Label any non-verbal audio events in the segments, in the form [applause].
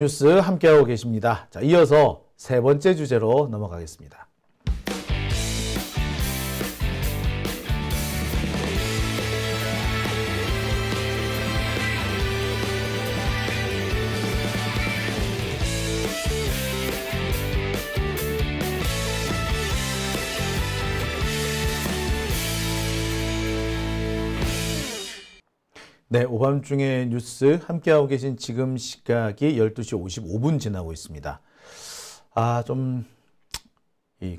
뉴스 함께하고 계십니다. 자, 이어서 세 번째 주제로 넘어가겠습니다. 네, 오밤중에 뉴스 함께하고 계신 지금 시각이 12시 55분 지나고 있습니다. 아, 좀이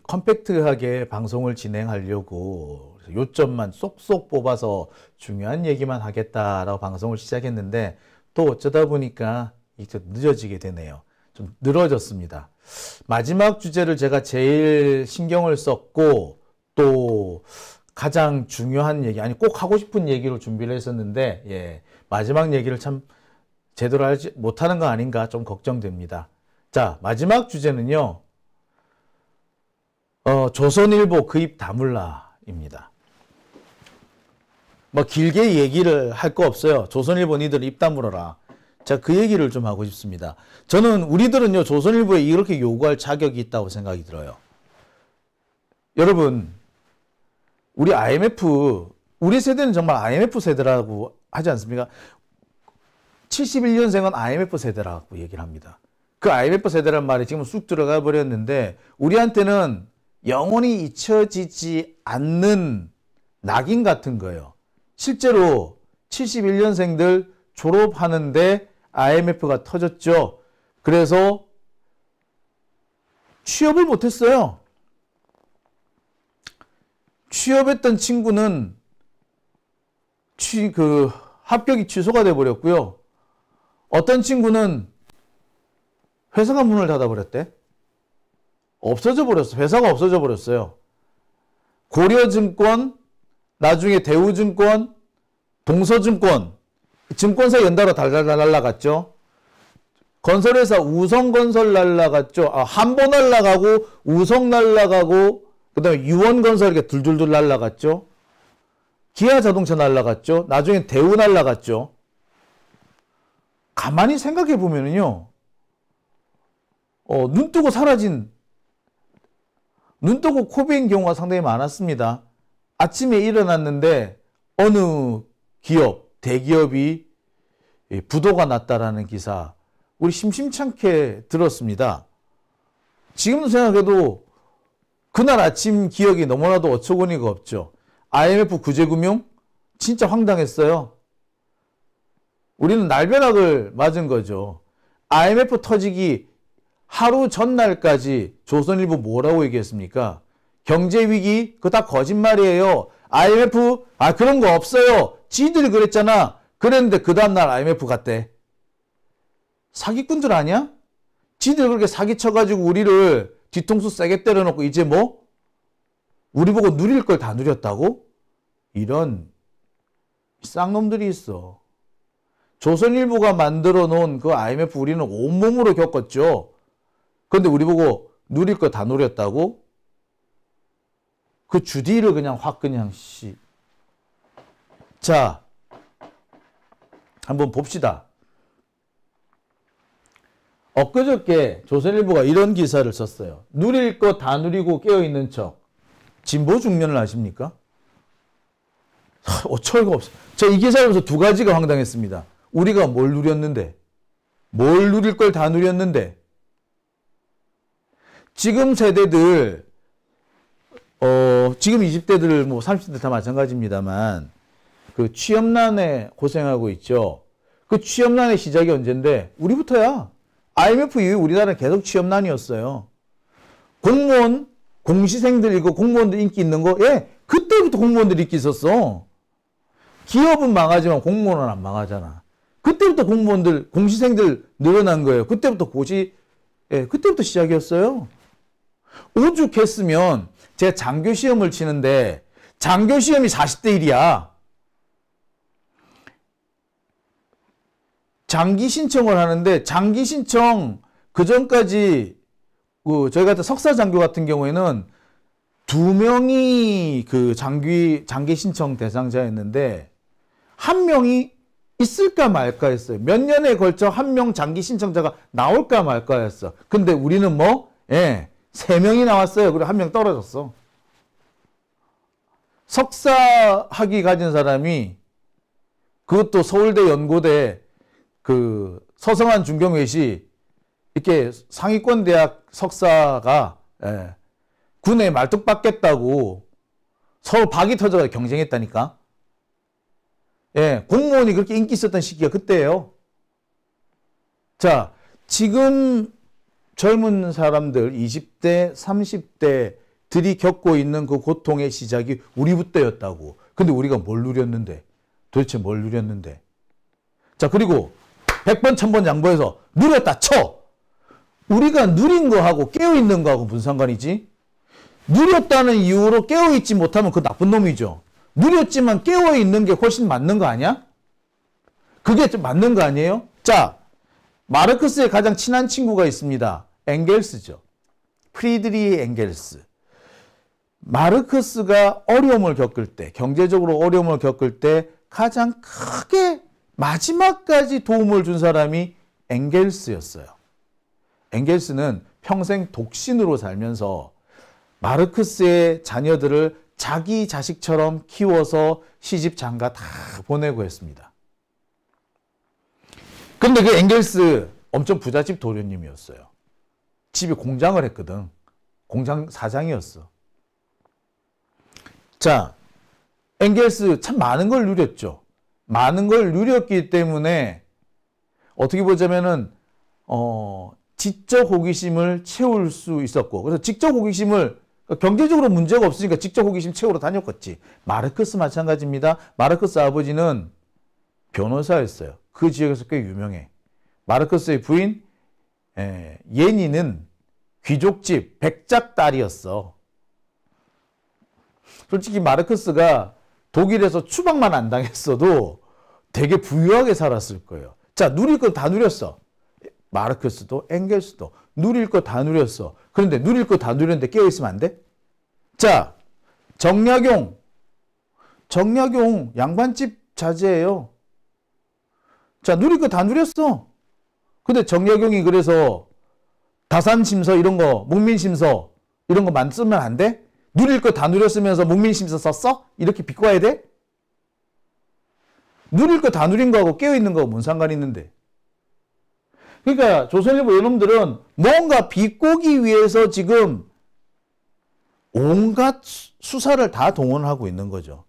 컴팩트하게 방송을 진행하려고 요점만 쏙쏙 뽑아서 중요한 얘기만 하겠다라고 방송을 시작했는데 또 어쩌다 보니까 이제 늦어지게 되네요. 좀 늘어졌습니다. 마지막 주제를 제가 제일 신경을 썼고 또 가장 중요한 얘기, 아니 꼭 하고 싶은 얘기로 준비를 했었는데, 예, 마지막 얘기를 참 제대로 하지 못하는 거 아닌가 좀 걱정됩니다. 자, 마지막 주제는요, 어, 조선일보 그 입 다물라입니다. 뭐 길게 얘기를 할 거 없어요. 조선일보 니들 입 다물어라. 자, 그 얘기를 좀 하고 싶습니다. 저는 우리들은요, 조선일보에 이렇게 요구할 자격이 있다고 생각이 들어요. 여러분, 우리 IMF 우리 세대는 정말 IMF 세대라고 하지 않습니까? 71년생은 IMF 세대라고 얘기를 합니다. 그 IMF 세대란 말이 지금 쑥 들어가 버렸는데 우리한테는 영원히 잊혀지지 않는 낙인 같은 거예요. 실제로 71년생들 졸업하는데 IMF가 터졌죠. 그래서 취업을 못했어요. 취업했던 친구는 취, 그 합격이 취소가 돼 버렸고요. 어떤 친구는 회사가 문을 닫아 버렸대. 없어져 버렸어. 회사가 없어져 버렸어요. 고려증권, 나중에 대우증권, 동서증권 증권사 연달아 달달달 날라갔죠. 건설회사 우성건설 날라갔죠. 아, 한 번 날라가고 우성 날라가고 그 다음에 유원건설 이렇게 둘둘둘 날라갔죠. 기아 자동차 날라갔죠. 나중에 대우 날라갔죠. 가만히 생각해 보면은요. 어, 눈 뜨고 사라진 눈 뜨고 코비인 경우가 상당히 많았습니다. 아침에 일어났는데 어느 기업, 대기업이 예, 부도가 났다라는 기사 우리 심심찮게 들었습니다. 지금 생각해도 그날 아침 기억이 너무나도 어처구니가 없죠. IMF 구제금융 진짜 황당했어요. 우리는 날벼락을 맞은 거죠. IMF 터지기 하루 전날까지 조선일보 뭐라고 얘기했습니까? 경제위기 그거 다 거짓말이에요. IMF 아 그런 거 없어요. 지들 그랬잖아. 그랬는데 그 다음날 IMF 갔대. 사기꾼들 아니야? 지들 그렇게 사기쳐가지고 우리를 뒤통수 세게 때려놓고 이제 뭐 우리 보고 누릴 걸 다 누렸다고? 이런 쌍놈들이 있어. 조선일보가 만들어 놓은 그 IMF 우리는 온몸으로 겪었죠. 그런데 우리 보고 누릴 거다 누렸다고? 그 주디를 그냥 확 그냥 씨. 자, 한번 봅시다. 엊그저께 조선일보가 이런 기사를 썼어요. 누릴 거 다 누리고 깨어있는 척. 진보 중년을 아십니까? 어처구가 없어. 제이 기사를 보면서 두 가지가 황당했습니다. 우리가 뭘 누렸는데? 뭘 누릴 걸 다 누렸는데? 지금 세대들, 어, 지금 20대들, 뭐 30대 다 마찬가지입니다만, 그 취업난에 고생하고 있죠. 그 취업난의 시작이 언젠데? 우리부터야. IMF 이후 우리나라 계속 취업난이었어요. 공무원 공시생들 있고 공무원들 인기 있는 거 예, 그때부터 공무원들 인기 있었어. 기업은 망하지만 공무원은 안 망하잖아. 그때부터 공무원들 공시생들 늘어난 거예요. 그때부터 고시 예, 그때부터 시작이었어요. 오죽했으면 제가 장교 시험을 치는데 장교 시험이 40대 1이야. 장기 신청을 하는데 장기 신청 그 전까지 그 저희 같은 석사 장교 같은 경우에는 두 명이 그 장기 장기 신청 대상자였는데 한 명이 있을까 말까 했어요. 몇 년에 걸쳐 한 명 장기 신청자가 나올까 말까 했어. 근데 우리는 뭐 예. 세 명이 나왔어요. 그리고 한 명 떨어졌어. 석사 학위 가진 사람이 그것도 서울대 연고대 그 서성한 중경외시 이렇게 상위권 대학 석사가 예, 군에 말뚝 받겠다고 서로 박이 터져 경쟁했다니까. 예, 공무원이 그렇게 인기 있었던 시기가 그때예요. 자, 지금 젊은 사람들 20대, 30대들이 겪고 있는 그 고통의 시작이 우리부터였다고. 근데 우리가 뭘 누렸는데? 도대체 뭘 누렸는데? 자, 그리고 1 0 0번1 0 0 0번 양보해서 누렸다 쳐. 우리가 누린 거하고 깨어있는 거하고 무슨 상관이지? 누렸다는 이유로 깨어있지 못하면 그 나쁜 놈이죠. 누렸지만 깨어있는 게 훨씬 맞는 거 아니야? 그게 좀 맞는 거 아니에요? 자, 마르크스의 가장 친한 친구가 있습니다. 앵겔스죠 프리드리 앵겔스 마르크스가 어려움을 겪을 때, 경제적으로 어려움을 겪을 때 가장 크게 마지막까지 도움을 준 사람이 앵겔스였어요앵겔스는 평생 독신으로 살면서 마르크스의 자녀들을 자기 자식처럼 키워서 시집 장가 다 보내고 했습니다. 근데 그앵겔스 엄청 부잣집 도련님이었어요. 집이 공장을 했거든. 공장 사장이었어. 자, 앵겔스참 많은 걸 누렸죠. 많은 걸 누렸기 때문에 어떻게 보자면은 어, 지적 호기심을 채울 수 있었고 그래서 지적 호기심을 그러니까 경제적으로 문제가 없으니까 지적 호기심 채우러 다녔겠지. 마르크스 마찬가지입니다. 마르크스 아버지는 변호사였어요. 그 지역에서 꽤 유명해. 마르크스의 부인 에, 예, 예니는 귀족집 백작 딸이었어. 솔직히 마르크스가 독일에서 추방만 안 당했어도 되게 부유하게 살았을 거예요. 자, 누릴 거 다 누렸어. 마르크스도 앵겔스도 누릴 거 다 누렸어. 그런데 누릴 거 다 누렸는데 깨어 있으면 안 돼? 자, 정약용. 정약용 양반집 자제예요. 자, 누릴 거 다 누렸어. 근데 정약용이 그래서 다산심서 이런 거, 목민심서 이런 거만 쓰면 안 돼? 누릴 거 다 누렸으면서 목민심서 썼어? 이렇게 비꼬아야 돼? 누릴 거 다 누린 거하고 깨어있는 거하고 뭔 상관이 있는데. 그러니까 조선일보 여러분들은 뭔가 비꼬기 위해서 지금 온갖 수사를 다 동원하고 있는 거죠.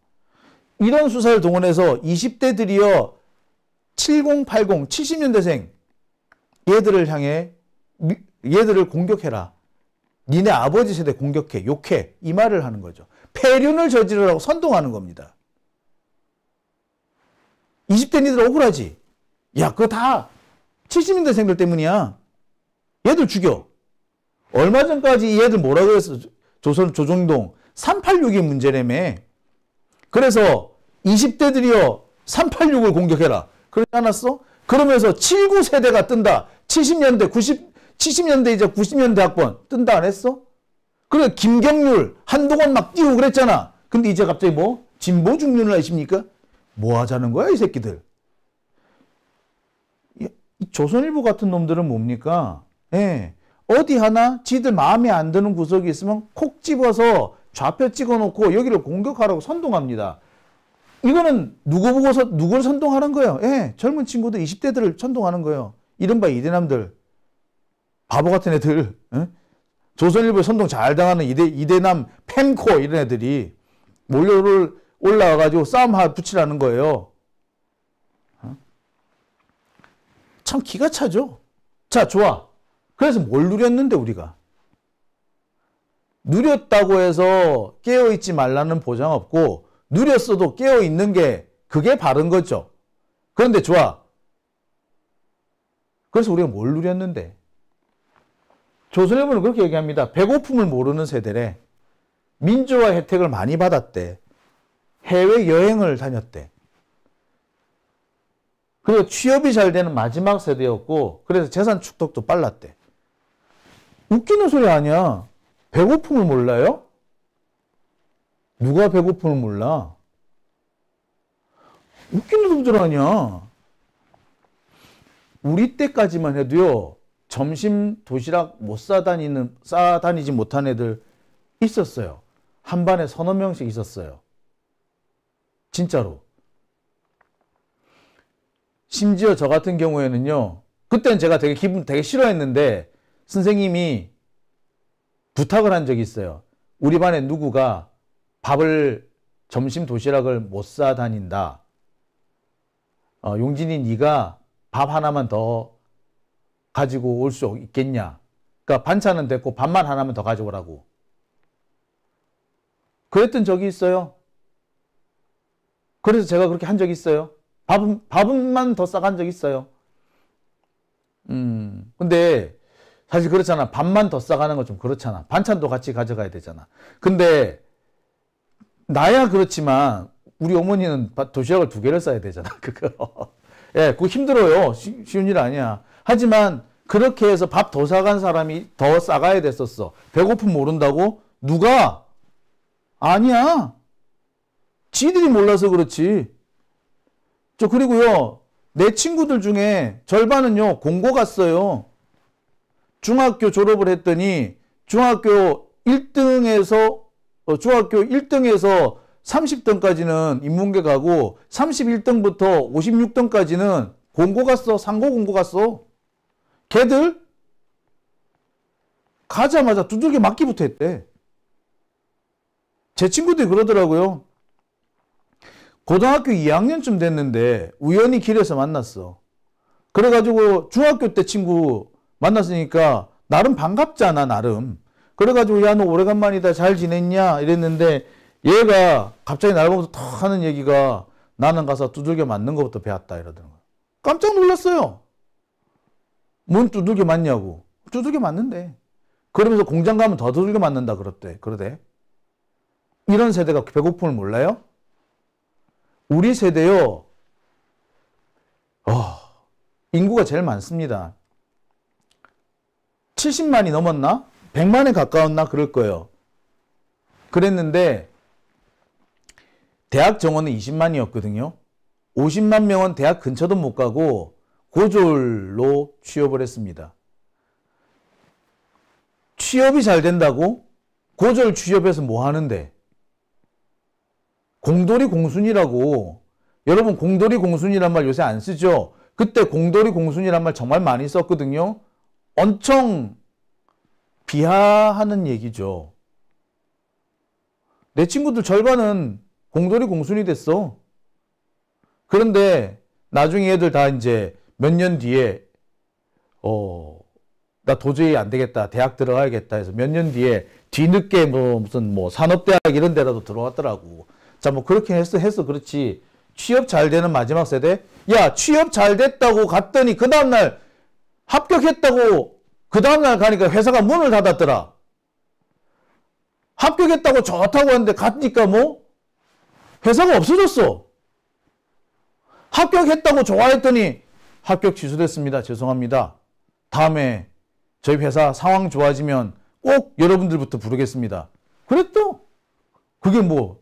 이런 수사를 동원해서 20대들이여 7080, 70년대생 얘들을 향해 얘들을 공격해라. 니네 아버지 세대 공격해, 욕해 이 말을 하는 거죠. 폐륜을 저지르라고 선동하는 겁니다. 2 0대 니들 억울하지? 야, 그거 다 70년대생들 때문이야. 얘들 죽여. 얼마 전까지 얘들 뭐라 그랬어? 조선 조정동 386이 문제라며. 그래서 20대들이여 386을 공격해라. 그러지 않았어? 그러면서 79 세대가 뜬다. 70년대 90 70년대 이제 90년대 학번 뜬다 안 했어? 그래 김경률 한동안 막뛰고 그랬잖아. 근데 이제 갑자기 뭐 진보 중년을 하십니까? 뭐 하자는 거야, 이 새끼들? 이 조선일보 같은 놈들은 뭡니까? 예. 어디 하나 지들 마음에 안 드는 구석이 있으면 콕 집어서 좌표 찍어 놓고 여기를 공격하라고 선동합니다. 이거는 누구 보고서 누굴 선동하는 거예요? 예. 젊은 친구들 20대들을 선동하는 거예요. 이른바 이대남들. 바보 같은 애들. 예? 조선일보 선동 잘 당하는 이대 이대남 펜코 이런 애들이 몰려를 올라와가지고 싸움하 붙이라는 거예요. 어? 참 기가 차죠. 자, 좋아. 그래서 뭘 누렸는데 우리가? 누렸다고 해서 깨어있지 말라는 보장 없고 누렸어도 깨어있는 게 그게 바른 거죠. 그런데 좋아. 그래서 우리가 뭘 누렸는데? 조선일보는 그렇게 얘기합니다. 배고픔을 모르는 세대래. 민주화 혜택을 많이 받았대. 해외 여행을 다녔대. 그리고 취업이 잘 되는 마지막 세대였고 그래서 재산 축덕도 빨랐대. 웃기는 소리 아니야. 배고픔을 몰라요? 누가 배고픔을 몰라? 웃기는 놈들 아니야. 우리 때까지만 해도요. 점심 도시락 못 싸다니는 싸다니지 못한 애들 있었어요. 한 반에 서너 명씩 있었어요. 진짜로. 심지어 저 같은 경우에는요. 그때는 제가 되게 기분 되게 싫어했는데 선생님이 부탁을 한 적이 있어요. 우리 반에 누구가 밥을 점심 도시락을 못사다닌다 어, 용진이 네가 밥 하나만 더 가지고 올 수 있겠냐. 그러니까 반찬은 됐고 밥만 하나만 더 가져오라고. 그랬던 적이 있어요. 그래서 제가 그렇게 한 적이 있어요. 밥은, 밥은만 더 싸간 적이 있어요. 음, 근데 사실 그렇잖아. 밥만 더 싸가는 건 좀 그렇잖아. 반찬도 같이 가져가야 되잖아. 근데 나야 그렇지만 우리 어머니는 도시락을 두 개를 싸야 되잖아. [laughs] 그거. 예, 그거 힘들어요. 쉬, 쉬운 일 아니야. 하지만 그렇게 해서 밥 더싸간 사람이 더 싸가야 됐었어. 배고픔 모른다고? 누가? 아니야. 지들이 몰라서 그렇지. 저 그리고요. 내 친구들 중에 절반은요. 공고 갔어요. 중학교 졸업을 했더니 중학교 1등에서 어, 중학교 1등에서 30등까지는 인문계 가고 31등부터 56등까지는 공고 갔어. 상고 공고 갔어. 걔들 가자마자 두들겨 맞기부터 했대. 제 친구들이 그러더라고요. 고등학교 2학년쯤 됐는데 우연히 길에서 만났어. 그래가지고 중학교 때 친구 만났으니까 나름 반갑잖아 나름. 그래가지고 야 너 오래간만이다 잘 지냈냐 이랬는데 얘가 갑자기 나 보면서 탁 하는 얘기가 나는 가서 두들겨 맞는 것부터 배웠다 이러더라고 깜짝 놀랐어요. 뭔 두들겨 맞냐고. 두들겨 맞는데. 그러면서 공장 가면 더 두들겨 맞는다 그랬대 그러대. 이런 세대가 배고픔을 몰라요? 우리 세대요. 어, 인구가 제일 많습니다. 70만이 넘었나? 100만에 가까웠나? 그럴 거예요. 그랬는데 대학 정원은 20만이었거든요. 50만 명은 대학 근처도 못 가고 고졸로 취업을 했습니다. 취업이 잘 된다고? 고졸 취업해서 뭐 하는데? 공돌이 공순이라고 여러분 공돌이 공순이란 말 요새 안 쓰죠? 그때 공돌이 공순이란 말 정말 많이 썼거든요. 엄청 비하하는 얘기죠. 내 친구들 절반은 공돌이 공순이 됐어. 그런데 나중에 애들 다 이제 몇 년 뒤에 어, 나 도저히 안 되겠다. 대학 들어가야겠다 해서 몇 년 뒤에 뒤늦게 뭐 무슨 뭐 산업대학 이런 데라도 들어왔더라고 자, 뭐 그렇게 해서 해서 그렇지. 취업 잘 되는 마지막 세대? 야, 취업 잘 됐다고 갔더니 그 다음날 합격했다고 그 다음날 가니까 회사가 문을 닫았더라. 합격했다고 좋다고 하는데 갔니까 뭐 회사가 없어졌어. 합격했다고 좋아했더니 합격 취소됐습니다. 죄송합니다. 다음에 저희 회사 상황 좋아지면 꼭 여러분들부터 부르겠습니다. 그랬죠 그게 뭐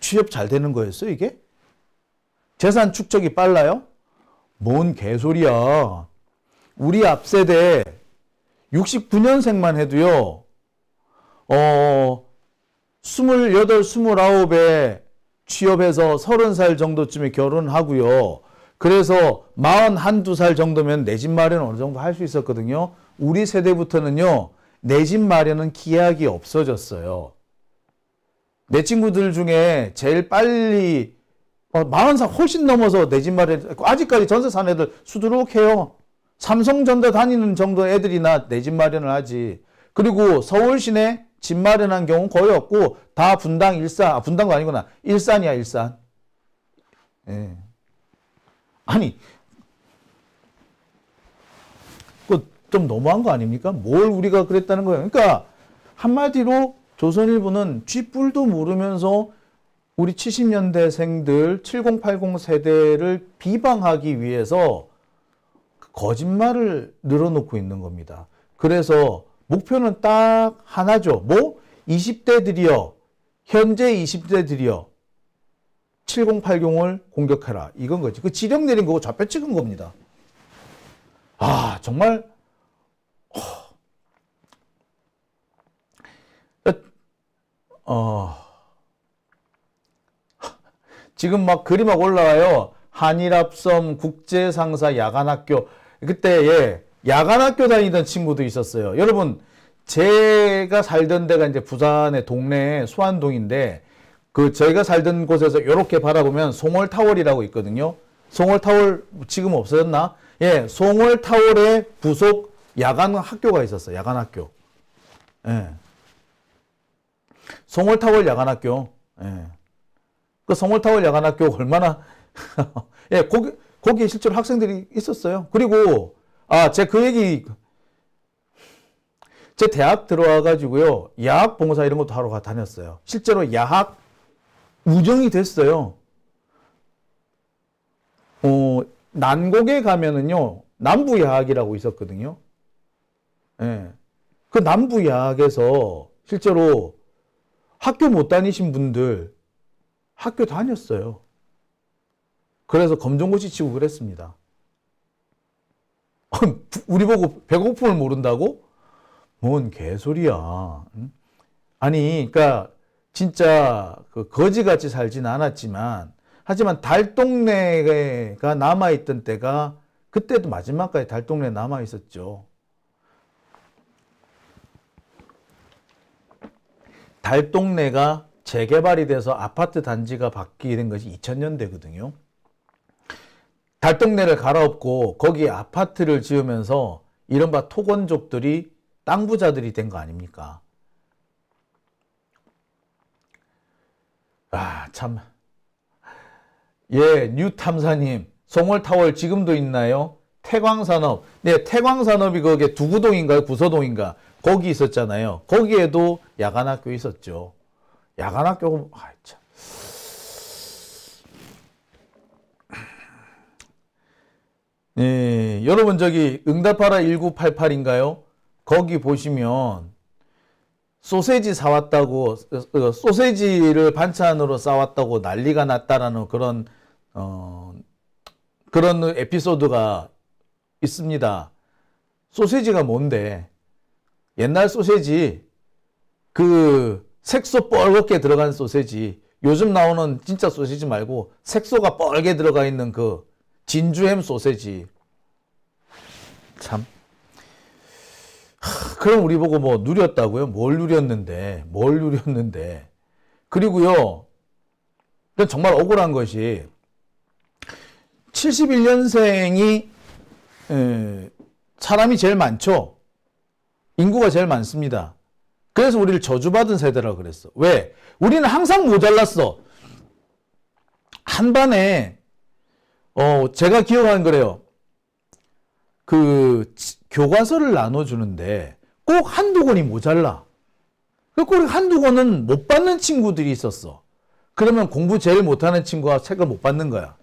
취업 잘 되는 거였어 이게? 재산 축적이 빨라요? 뭔 개소리야. 우리 앞세대 69년생만 해도요, 어, 28, 29에 취업해서 30살 정도쯤에 결혼하고요. 그래서 41, 2살 정도면 내 집 마련 어느 정도 할 수 있었거든요. 우리 세대부터는요, 내 집 마련은 기약이 없어졌어요. 내 친구들 중에 제일 빨리 어, 40살 훨씬 넘어서 내 집 마련 아직까지 전세 산 애들 수두룩해요. 삼성전자 다니는 정도 애들이나 내 집 마련을 하지. 그리고 서울 시내 집 마련한 경우는 거의 없고 다 분당 일산 아, 분당도 아니구나 일산이야 일산. 예. 아니 그 좀 너무한 거 아닙니까? 뭘 우리가 그랬다는 거예요. 그러니까 한마디로 조선일보는 쥐뿔도 모르면서 우리 70년대생들 7080 세대를 비방하기 위해서 거짓말을 늘어놓고 있는 겁니다. 그래서 목표는 딱 하나죠. 뭐? 20대들이여. 현재 20대들이여. 7080을 공격해라. 이건 거지. 그 지령 내린 거고 좌표 찍은 겁니다. 아, 정말 어, 지금 막 글이 막 올라와요. 한일합섬 국제상사 야간학교. 그때 예, 야간학교 다니던 친구도 있었어요. 여러분 제가 살던 데가 이제 부산의 동네 수안동인데 그 저희가 살던 곳에서 이렇게 바라보면 송월타월이라고 있거든요. 송월타월 지금 없어졌나? 예, 송월타월에 부속 야간 학교가 있었어요. 야간 학교. 예. 송월타월 야간학교. 예. 그 송월타월 야간학교 얼마나 [laughs] 예, 거기 거기에 실제로 학생들이 있었어요. 그리고 아, 제 그 얘기 제 대학 들어와 가지고요. 야학 봉사 이런 것도 하러 다녔어요. 실제로 야학 우정이 됐어요. 어, 난곡에 가면은요. 남부 야학이라고 있었거든요. 예. 그 남부 야학에서 실제로 학교 못 다니신 분들 학교 다녔어요. 그래서 검정고시 치고 그랬습니다. [laughs] 우리 보고 배고픔을 모른다고? 뭔 개소리야. 아니, 그러니까 진짜 그 거지같이 살진 않았지만 하지만 달동네가 남아있던 때가 그때도 마지막까지 달동네 남아있었죠. 달 동네가 재개발이 돼서 아파트 단지가 바뀌게된 것이 2000년대거든요. 달 동네를 갈아엎고 거기에 아파트를 지으면서 이른바 토건족들이 땅 부자들이 된 거 아닙니까? 아, 참. 예, 뉴 탐사님. 송월타월 지금도 있나요? 태광산업. 네, 태광산업이 그게 두구동인가요? 구서동인가? 거기 있었잖아요. 거기에도 야간 학교 있었죠. 야간 학교 아 참. 예, 여러분 저기 응답하라 1988인가요? 거기 보시면 소세지 사왔다고 어, 소세지를 반찬으로 싸왔다고 난리가 났다라는 그런 어, 그런 에피소드가 있습니다. 소세지가 뭔데? 옛날 소세지 그 색소 뻘겋게 들어간 소세지 요즘 나오는 진짜 소세지 말고 색소가 뻘게 들어가 있는 그 진주햄 소세지 참 하, 그럼 우리 보고 뭐 누렸다고요? 뭘 누렸는데 뭘 누렸는데 그리고요 정말 억울한 것이 71년생이 에, 사람이 제일 많죠 인구가 제일 많습니다. 그래서 우리를 저주받은 세대라고 그랬어. 왜? 우리는 항상 모자랐어. 한 반에 어 제가 기억하는 거래요. 그 교과서를 나눠주는데 꼭 한 두 권이 모자라. 그 꼭 한두 권은 못 받는 친구들이 있었어. 그러면 공부 제일 못하는 친구가 책을 못 받는 거야.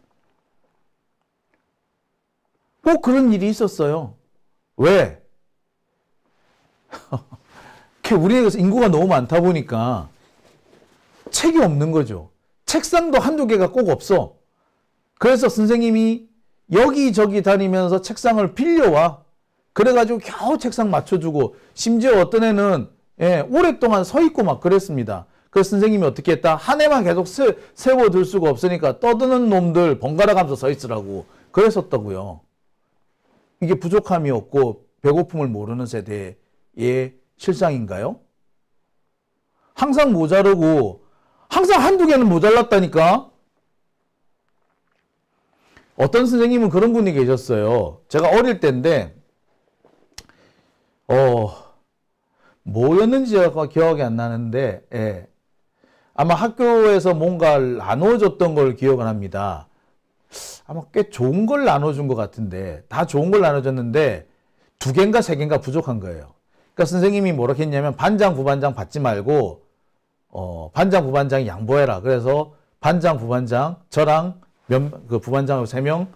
꼭 그런 일이 있었어요. 왜? 우리에게서 인구가 너무 많다 보니까 책이 없는 거죠. 책상도 한 두 개가 꼭 없어. 그래서 선생님이 여기저기 다니면서 책상을 빌려와. 그래가지고 겨우 책상 맞춰주고 심지어 어떤 애는 예, 오랫동안 서 있고 막 그랬습니다. 그래서 선생님이 어떻게 했다? 한 해만 계속 세, 세워둘 수가 없으니까 떠드는 놈들 번갈아 가면서 서 있으라고 그랬었다고요. 이게 부족함이 없고 배고픔을 모르는 세대에 예, 실상인가요? 항상 모자르고 항상 한두 개는 모자랐다니까. 어떤 선생님은 그런 분이 계셨어요. 제가 어릴 때인데 어 뭐였는지 제가 기억이 안 나는데 예. 아마 학교에서 뭔가를 나눠줬던 걸 기억을 합니다. 아마 꽤 좋은 걸 나눠준 것 같은데 다 좋은 걸 나눠줬는데 두 개인가 세 개인가 부족한 거예요. 그러니까 선생님이 뭐라고 했냐면 반장 부반장 받지 말고 어, 반장 부반장이 양보해라. 그래서 반장 부반장 저랑 몇, 그 부반장하고 세 명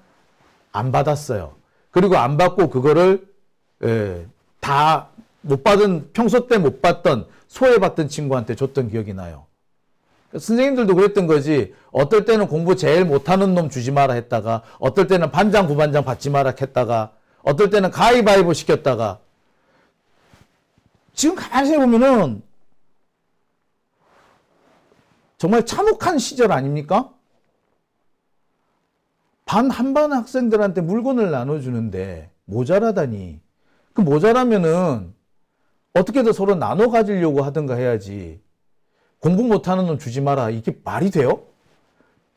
안 받았어요. 그리고 안 받고 그거를 예, 다 못 받은 평소 때 못 받던 소외받던 친구한테 줬던 기억이 나요. 그러니까 선생님들도 그랬던 거지. 어떨 때는 공부 제일 못하는 놈 주지 마라 했다가, 어떨 때는 반장, 부반장 받지 마라 했다가, 어떨 때는 가위바위보 시켰다가, 지금 가만히 생각해보면은 정말 참혹한 시절 아닙니까? 반 한 반 학생들한테 물건을 나눠주는데 모자라다니. 그 모자라면은 어떻게든 서로 나눠 가지려고 하든가 해야지. 공부 못하는 놈 주지 마라. 이게 말이 돼요?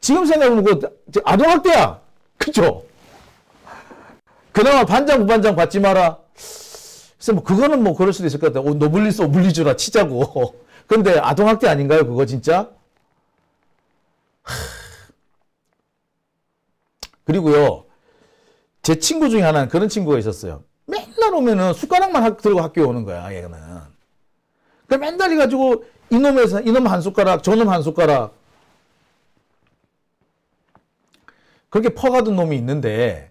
지금 생각해보면 그 아동학대야. 그쵸? 그나마 반장, 부반장 받지 마라. 글쎄 뭐 그거는 뭐 그럴 수도 있을 것 같아요. 노블리스 오블리주라 치자고. [laughs] 근데 아동학대 아닌가요? 그거 진짜? 그리고요. 제 친구 중에 하나는 그런 친구가 있었어요. 맨날 오면은 숟가락만 학, 들고 학교에 오는 거야, 얘는. 그 맨날 이가지고 이놈에서 이놈 한 숟가락, 저놈 한 숟가락. 그렇게 퍼가던 놈이 있는데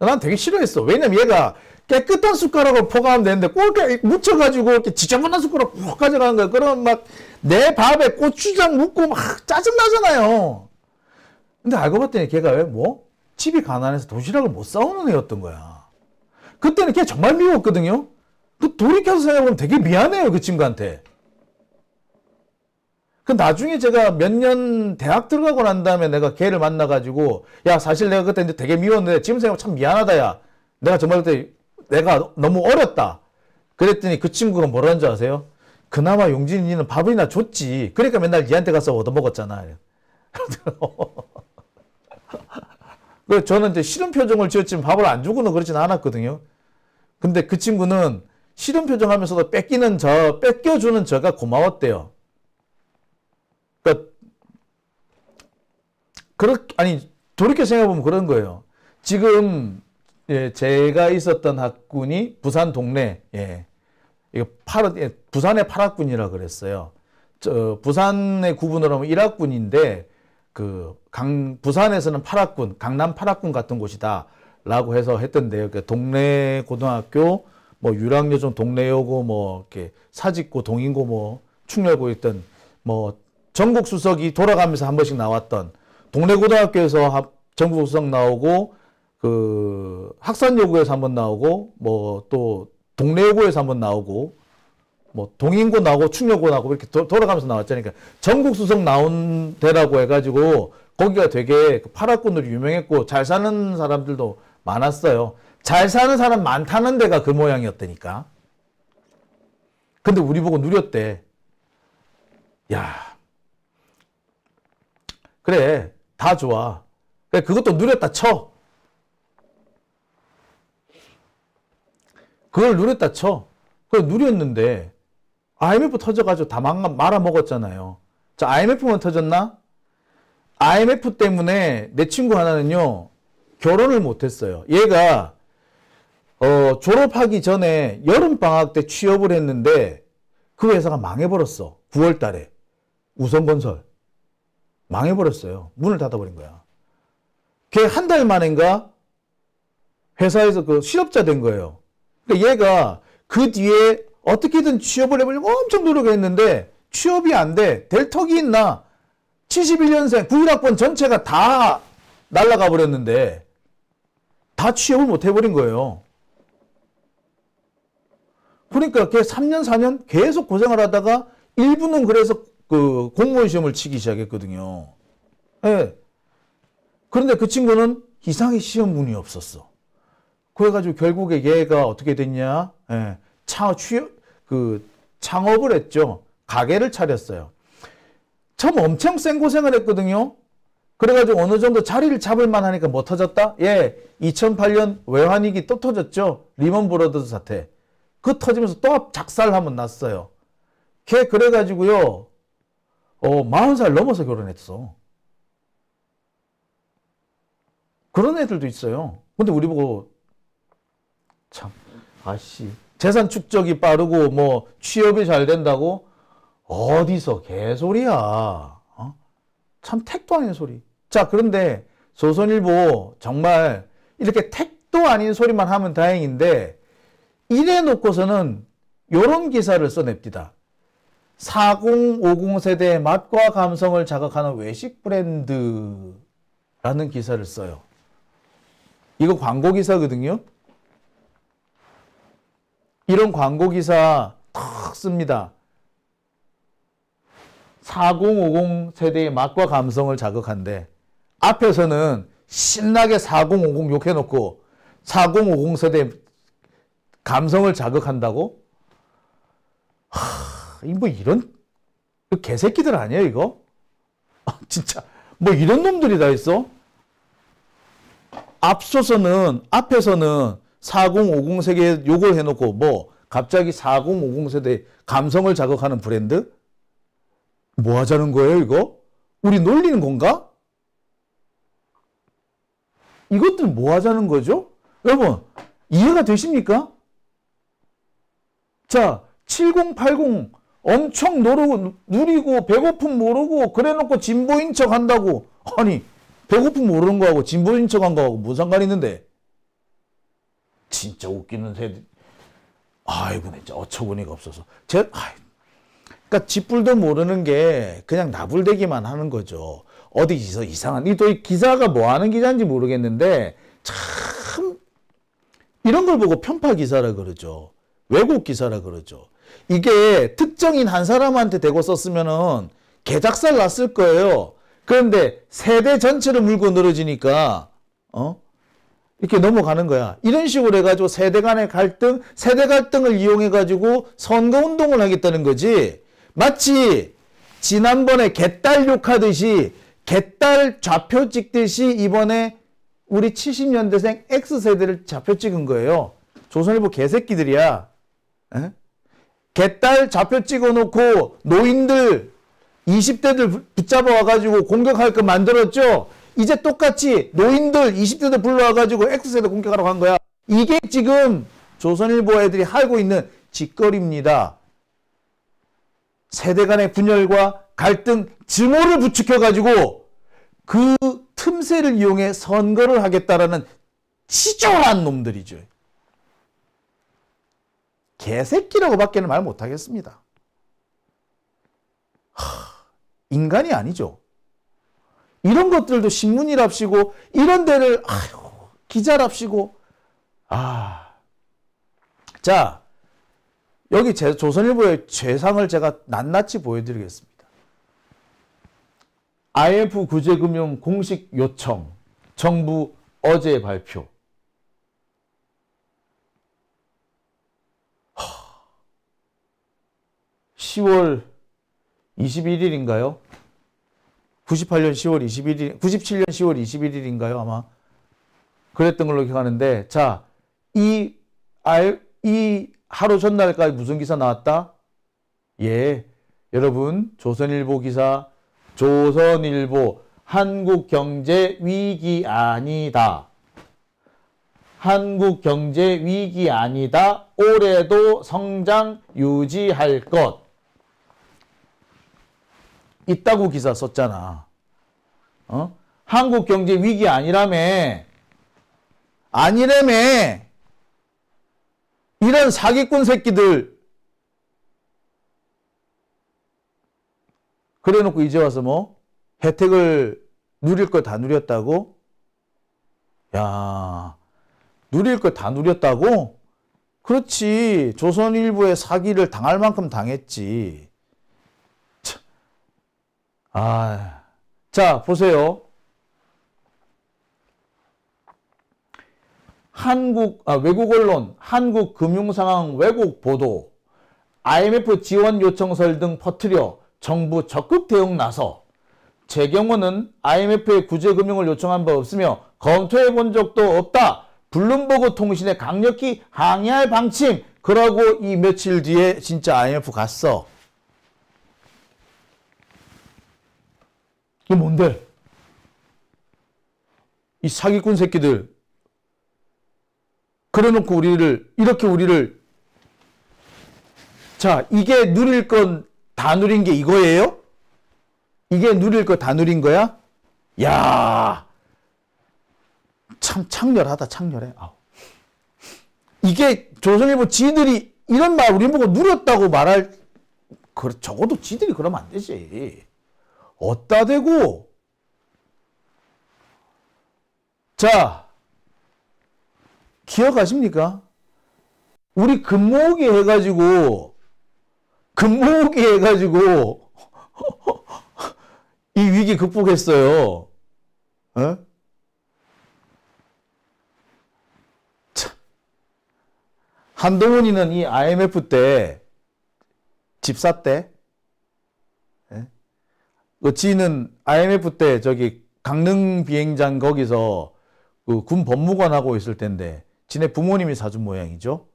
난 되게 싫어했어. 왜냐면 얘가 깨끗한 숟가락을 포함하면 되는데 꼴게 묻혀가지고 이렇게 지저분한 숟가락 푹 가져가는 거예요. 그러면 막 내 밥에 고추장 묻고 막 짜증나잖아요. 근데 알고 봤더니 걔가 왜 뭐? 집이 가난해서 도시락을 못 싸오는 애였던 거야. 그때는 걔 정말 미웠거든요. 그 돌이켜서 생각하면 되게 미안해요. 그 친구한테. 그 나중에 제가 몇 년 대학 들어가고 난 다음에 내가 걔를 만나가지고 야 사실 내가 그때 이제 되게 미웠는데 지금 생각하면 참 미안하다 야. 내가 정말 그때 내가 너무 어렸다. 그랬더니 그 친구가 뭐라는 줄 아세요? 그나마 용진이 는 밥이나 줬지. 그러니까 맨날 니한테 가서 얻어먹었잖아. [laughs] 그 저는 이제 싫은 표정을 지었지만 밥을 안 주고는 그러진 않았거든요. 근데 그 친구는 싫은 표정 하면서도 뺏기는 저, 뺏겨주는 저가 고마웠대요. 그러니까, 그렇, 아니, 돌이켜 생각해보면 그런 거예요. 지금 예, 제가 있었던 학군이 부산 동네, 예, 이거 팔, 예, 부산의 8학군이라 그랬어요. 저, 부산의 구분으로 하면 1학군인데, 그, 강, 부산에서는 8학군, 강남 8학군 같은 곳이다. 라고 해서 했던데요. 그 동네 고등학교, 뭐, 유랑여좀 동네여고, 뭐, 이렇게 사직고, 동인고, 뭐, 충렬고 있던, 뭐, 전국 수석이 돌아가면서 한 번씩 나왔던 동네 고등학교에서 전국 수석 나오고 그 학산 요구에서 한 번 나오고 뭐 또동래 요구에서 한 번 나오고 뭐 동인고 나오고 충녀고 나오고 이렇게 도, 돌아가면서 나왔잖아요. 그러니까 전국 수석 나온 데라고 해가지고 거기가 되게 파라군으로 그 유명했고 잘 사는 사람들도 많았어요. 잘 사는 사람 많다는 데가 그 모양이었다니까. 근데 우리 보고 누렸대. 야. 그래. 다 좋아. 그래, 그것도 누렸다 쳐. 그걸 누렸다 쳐. 그걸 누렸는데 IMF 터져가지고 다 말아먹었잖아요. 자, IMF만 터졌나? IMF 때문에 내 친구 하나는요. 결혼을 못했어요. 얘가 어, 졸업하기 전에 여름방학 때 취업을 했는데 그 회사가 망해버렸어. 9월 달에. 우선건설. 망해버렸어요. 문을 닫아버린 거야. 걔 한 달 만인가 회사에서 그 실업자 된 거예요. 그러니까 얘가 그 뒤에 어떻게든 취업을 해보려고 엄청 노력했는데 취업이 안 돼. 될 턱이 있나? 71년생 91학번 전체가 다 날라가 버렸는데 다 취업을 못 해버린 거예요. 그러니까 걔 3년 4년 계속 고생을 하다가 일부는 그래서 그 공무원 시험을 치기 시작했거든요. 예. 네. 그런데 그 친구는 이상의 시험 운이 없었어. 그래가지고 결국에 얘가 어떻게 됐냐? 예, 창, 취업, 그, 창업을 했죠. 가게를 차렸어요. 처음 엄청 센 고생을 했거든요. 그래가지고 어느 정도 자리를 잡을 만하니까 뭐 터졌다? 예, 2008년 외환위기 또 터졌죠. 리먼 브러더스 사태. 그 터지면서 또작살 한번 났어요. 걔 그래가지고요. 어, 40살 넘어서 결혼했어. 그런 애들도 있어요. 근데 우리 보고 참 아씨 재산 축적이 빠르고 뭐 취업이 잘 된다고 어디서 개소리야. 어? 참 택도 아닌 소리. 자 그런데 조선일보 정말 이렇게 택도 아닌 소리만 하면 다행인데 이래 놓고서는 요런 기사를 써냅디다. 4050 세대의 맛과 감성을 자극하는 외식 브랜드라는 기사를 써요. 이거 광고 기사거든요. 이런 광고 기사 턱 씁니다. 4050 세대의 맛과 감성을 자극한데 앞에서는 신나게 4050 욕해놓고 4050 세대 감성을 자극한다고? 하, 뭐 이런 개새끼들 아니에요 이거? 아, 진짜 뭐 이런 놈들이 다 있어? 앞서서는 앞에서는 40, 50 세대에 욕을 해놓고 뭐 갑자기 40, 50 세대 감성을 자극하는 브랜드? 뭐 하자는 거예요 이거? 우리 놀리는 건가? 이것들 은뭐 하자는 거죠? 여러분 이해가 되십니까? 자7080 엄청 노르고 누리고 배고픔 모르고 그래놓고 진보인 척 한다고 아니 배고픔 모르는 거하고 진보인 척한 거하고 무슨 상관이 있는데 진짜 웃기는 새들. 아이고, 진짜 어처구니가 없어서. 제, 아이, 그러니까 쥐뿔도 모르는 게 그냥 나불대기만 하는 거죠. 어디서 이상한, 이또이 기사가 뭐 하는 기사인지 모르겠는데, 참, 이런 걸 보고 편파 기사라 그러죠. 왜곡 기사라 그러죠. 이게 특정인 한 사람한테 대고 썼으면은 개작살 났을 거예요. 그런데 세대 전체를 물고 늘어지니까, 어? 이렇게 넘어가는 거야. 이런 식으로 해가지고 세대 간의 갈등, 세대 갈등을 이용해가지고 선거운동을 하겠다는 거지. 마치 지난번에 개딸 욕하듯이 개딸 좌표 찍듯이 이번에 우리 70년대생 X세대를 좌표 찍은 거예요. 조선일보 개새끼들이야. 에? 개딸 좌표 찍어놓고 노인들 20대들 붙잡아와가지고 공격할 거 만들었죠? 이제 똑같이 노인들 20대들 불러와가지고 X세대 공격하러간 거야. 이게 지금 조선일보 애들이 하고 있는 짓거리입니다. 세대 간의 분열과 갈등, 증오를 부추겨가지고 그 틈새를 이용해 선거를 하겠다라는 치졸한 놈들이죠. 개새끼라고밖에는 말 못하겠습니다. 하, 인간이 아니죠. 이런 것들도 신문이랍시고 이런 데를 아휴 기자랍시고 아. 자 여기 제, 조선일보의 죄상을 제가 낱낱이 보여드리겠습니다. IMF 구제금융 공식 요청 정부 어제 발표 10월 21일인가요? 98년 10월 21일, 97년 10월 21일인가요? 아마. 그랬던 걸로 기억하는데, 자, 이, 알, 이 하루 전날까지 무슨 기사 나왔다? 예. 여러분, 조선일보 기사, 조선일보, 한국 경제 위기 아니다. 한국 경제 위기 아니다. 올해도 성장 유지할 것. 있다고 기사 썼잖아. 어? 한국 경제 위기 아니라며. 아니라며. 이런 사기꾼 새끼들. 그래 놓고 이제 와서 뭐 혜택을 누릴 거 다 누렸다고? 야, 누릴 거 다 누렸다고? 그렇지. 조선일보의 사기를 당할 만큼 당했지. 아, 자, 보세요. 한국, 아, 외국 언론, 한국 금융 상황 왜곡 보도, IMF 지원 요청설 등 퍼뜨려 정부 적극 대응 나서 제 경우는 IMF에 구제금융을 요청한 바 없으며 검토해 본 적도 없다. 블룸버그 통신에 강력히 항의할 방침. 그러고 이 며칠 뒤에 진짜 IMF 갔어. 이게 뭔데? 이 사기꾼 새끼들. 그래놓고 우리를, 이렇게 우리를, 자, 이게 누릴 건 다 누린 게 이거예요? 이게 누릴 거 다 누린 거야? 야, 참 창렬하다 창렬해. 아우. 이게 조선일보 지들이 이런 말 우리 보고 누렸다고 말할 그 적어도 지들이 그러면 안 되지. 어따 대고 자 기억하십니까? 우리 금모으기 해가지고 금모으기 해가지고 [laughs] 이 위기 극복했어요. 어? 한동훈이는 이 IMF 때집사 때, 그 지는 IMF 때 저기 강릉 비행장 거기서 그군 법무관 하고 있을 텐데 지네 부모님이 사준 모양이죠.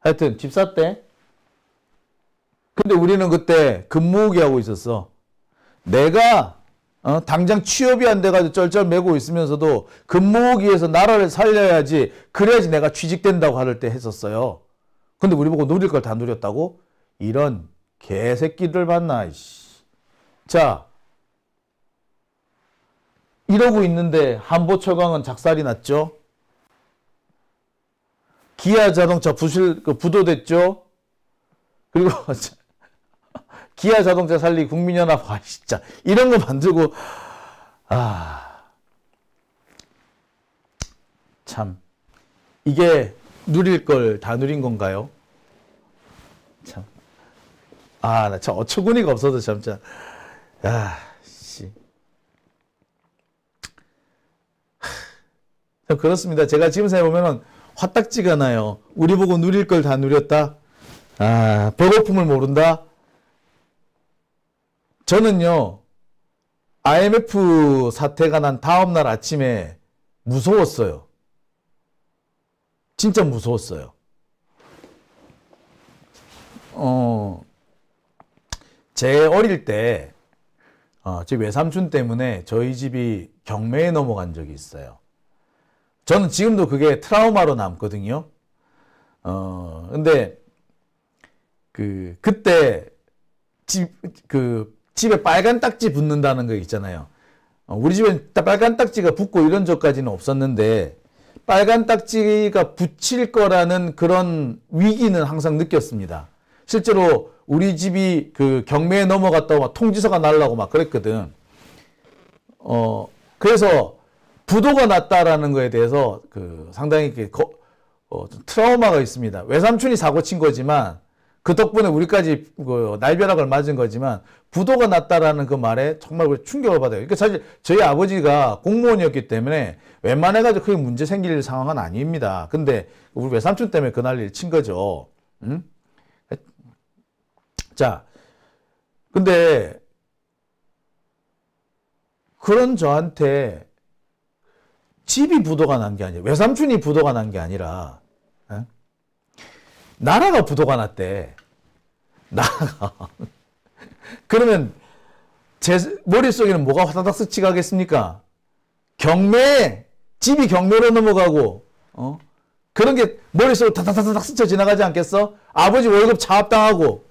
하여튼 집사 때. 근데 우리는 그때 근무기 하고 있었어. 내가 어, 당장 취업이 안 돼가지고 쩔쩔매고 있으면서도 근무기에서 나라를 살려야지 그래야지 내가 취직된다고 할 때 했었어요. 근데 우리 보고 누릴 걸 다 누렸다고? 이런 개새끼들 봤나 이씨. 자, 이러고 있는데 한보철강은 작살이 났죠. 기아 자동차 부실 그 부도됐죠. 그리고 [laughs] 기아 자동차 살리 국민연합 와 아, 진짜 이런 거 만들고 아 참 이게 누릴 걸 다 누린 건가요? 참아나참 아, 어처구니가 없어서 참 참. 아, 씨. 그렇습니다. 제가 지금 생각해보면 화딱지가 나요. 우리 보고 누릴 걸 다 누렸다. 아, 배고픔을 모른다. 저는요, IMF 사태가 난 다음날 아침에 무서웠어요. 진짜 무서웠어요. 어, 제 어릴 때 어, 즉 외삼촌 때문에 저희 집이 경매에 넘어간 적이 있어요. 저는 지금도 그게 트라우마로 남거든요. 어, 근데 그 그때 집 그 집에 빨간 딱지 붙는다는 거 있잖아요. 어, 우리 집엔 빨간 딱지가 붙고 이런 적까지는 없었는데 빨간 딱지가 붙일 거라는 그런 위기는 항상 느꼈습니다. 실제로 우리 집이 그 경매에 넘어갔다고 막 통지서가 날라고 막 그랬거든. 어, 그래서 부도가 났다라는 거에 대해서 그 상당히 이렇 거, 어, 트라우마가 있습니다. 외삼촌이 사고 친 거지만 그 덕분에 우리까지 그 날벼락을 맞은 거지만 부도가 났다라는 그 말에 정말 충격을 받아요. 그러니까 사실 저희 아버지가 공무원이었기 때문에 웬만해가지고 크게 문제 생길 상황은 아닙니다. 근데 우리 외삼촌 때문에 그 난리를 친 거죠. 응? 자, 근데 그런 저한테 집이 부도가 난 게 아니에요. 외삼촌이 부도가 난 게 아니라 에? 예? 나라가 부도가 났대. 나라가. [laughs] 그러면 제 머릿속에는 뭐가 화다닥 스치가겠습니까? 경매! 집이 경매로 넘어가고 어? 그런 게 머릿속으로 다다다닥 스쳐 지나가지 않겠어? 아버지 월급 차압당하고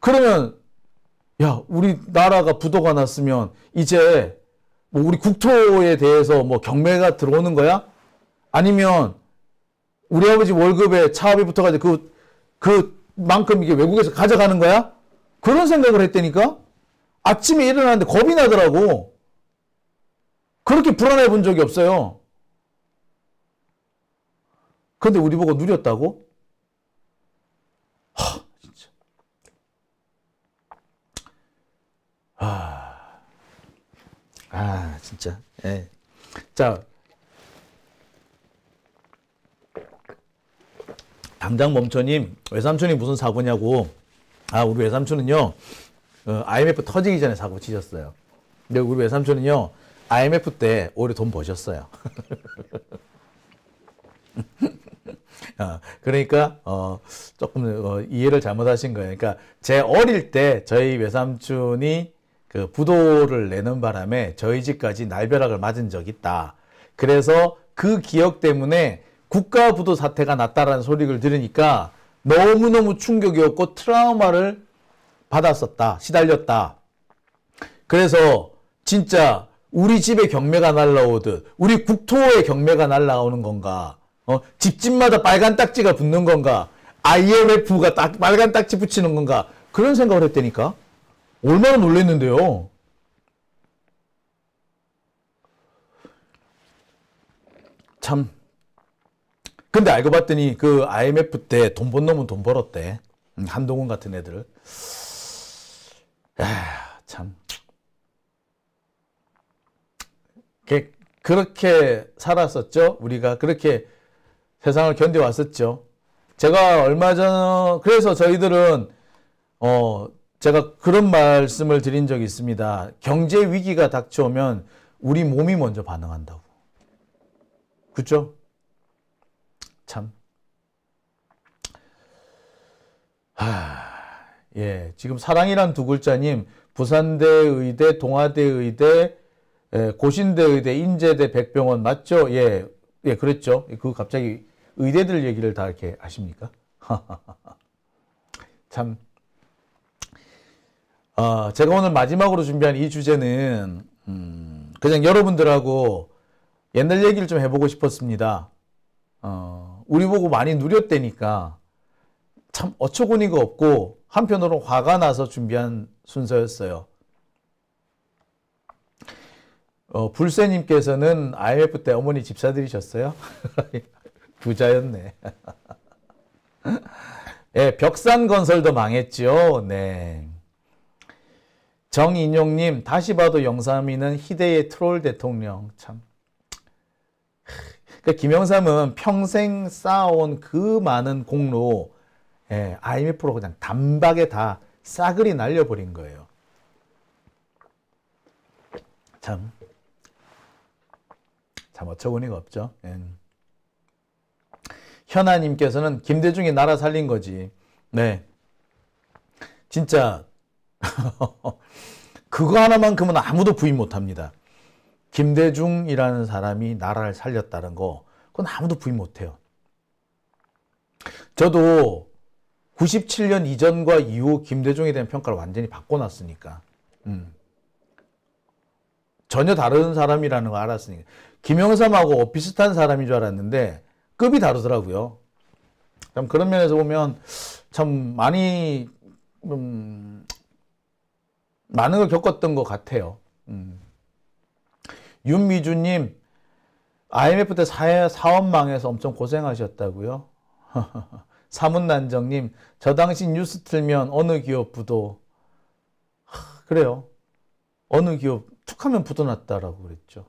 그러면 야 우리 나라가 부도가 났으면 이제 뭐 우리 국토에 대해서 뭐 경매가 들어오는 거야? 아니면 우리 아버지 월급에 차압이 붙어가지고 그 그만큼 이게 외국에서 가져가는 거야? 그런 생각을 했다니까? 아침에 일어났는데 겁이 나더라고. 그렇게 불안해 본 적이 없어요. 근데 우리 보고 누렸다고? 하, 아, 진짜. 예. 자, 당 멈춰님, 외삼촌이 무슨 사고냐고. 아, 우리 외삼촌은요, 어, IMF 터지기 전에 사고 치셨어요. 근데 우리 외삼촌은요, IMF 때 오히려 돈 버셨어요. 어, [laughs] 그러니까 어, 조금 어, 이해를 잘못하신 거예요. 그러니까 제 어릴 때 저희 외삼촌이 그 부도를 내는 바람에 저희 집까지 날벼락을 맞은 적이 있다. 그래서 그 기억 때문에 국가 부도 사태가 났다라는 소리를 들으니까 너무너무 충격이었고 트라우마를 받았었다. 시달렸다. 그래서 진짜 우리 집에 경매가 날라오듯 우리 국토의 경매가 날라오는 건가? 어? 집집마다 빨간 딱지가 붙는 건가? IMF가 딱 빨간 딱지 붙이는 건가? 그런 생각을 했다니까. 얼마나 놀랬는데요. 참. 근데 알고 봤더니 그 IMF 때 돈번 놈은 돈 벌었대. 음, 한동훈 같은 애들 아, 참. 그렇게 살았었죠. 우리가 그렇게 세상을 견뎌왔었죠. 제가 얼마 전, 그래서 저희들은, 어, 제가 그런 말씀을 드린 적이 있습니다. 경제 위기가 닥쳐오면 우리 몸이 먼저 반응한다고. 그죠? 참. 하, 예. 지금 사랑이란 두 글자님, 부산대 의대, 동아대 의대, 예, 고신대 의대, 인제대, 백병원 맞죠? 예. 예, 그랬죠. 그 갑자기 의대들 얘기를 다 이렇게 하십니까? [laughs] 참. 어, 제가 오늘 마지막으로 준비한 이 주제는 음, 그냥 여러분들하고 옛날 얘기를 좀 해보고 싶었습니다. 어, 우리 보고 많이 누렸대니까 참 어처구니가 없고 한편으로 화가 나서 준비한 순서였어요. 어, 불세님께서는 IMF 때 어머니 집사들이셨어요? [laughs] 부자였네. [laughs] 예, 벽산 건설도 망했죠. 네. 정인용님 다시 봐도 영삼이는 희대의 트롤 대통령 참. 그러니까 김영삼은 평생 쌓아온 그 많은 공로 예, IMF로 그냥 단박에 다 싸그리 날려버린 거예요. 참, 참 어처구니가 없죠. 예. 현아님께서는 김대중이 나라 살린 거지. 네, 진짜 [laughs] 그거 하나만큼은 아무도 부인 못합니다. 김대중이라는 사람이 나라를 살렸다는 거 그건 아무도 부인 못해요. 저도 97년 이전과 이후 김대중에 대한 평가를 완전히 바꿔놨으니까 음. 전혀 다른 사람이라는 걸 알았으니까 김영삼하고 어, 비슷한 사람인 줄 알았는데 급이 다르더라고요. 그런 면에서 보면 참 많이 음, 많은 걸 겪었던 것 같아요. 음. 윤미주님, IMF 때 사회, 사업 망해서 엄청 고생하셨다고요? [laughs] 사문난정님, 저 당시 뉴스 틀면 어느 기업 부도. 하, 그래요. 어느 기업 툭 하면 부도났다라고 그랬죠.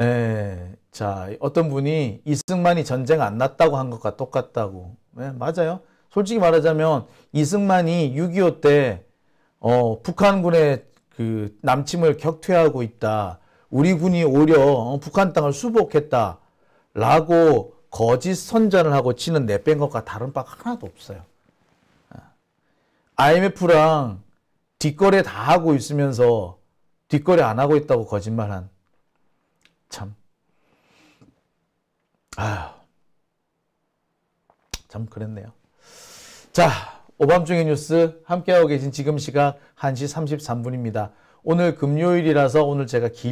예, 자, 어떤 분이 이승만이 전쟁 안 났다고 한 것과 똑같다고. 예, 맞아요. 솔직히 말하자면 이승만이 6.25때 어, 북한군의 그 남침을 격퇴하고 있다. 우리 군이 오려 어, 북한 땅을 수복했다. 라고 거짓 선전을 하고 치는 내 뺀 것과 다른 바가 하나도 없어요. IMF랑 아. 뒷거래 다 하고 있으면서 뒷거래 안 하고 있다고 거짓말한 참 아참 그랬네요. 자, 오밤중의 뉴스 함께하고 계신 지금 시각 1시 33분입니다. 오늘 금요일이라서 오늘 제가 기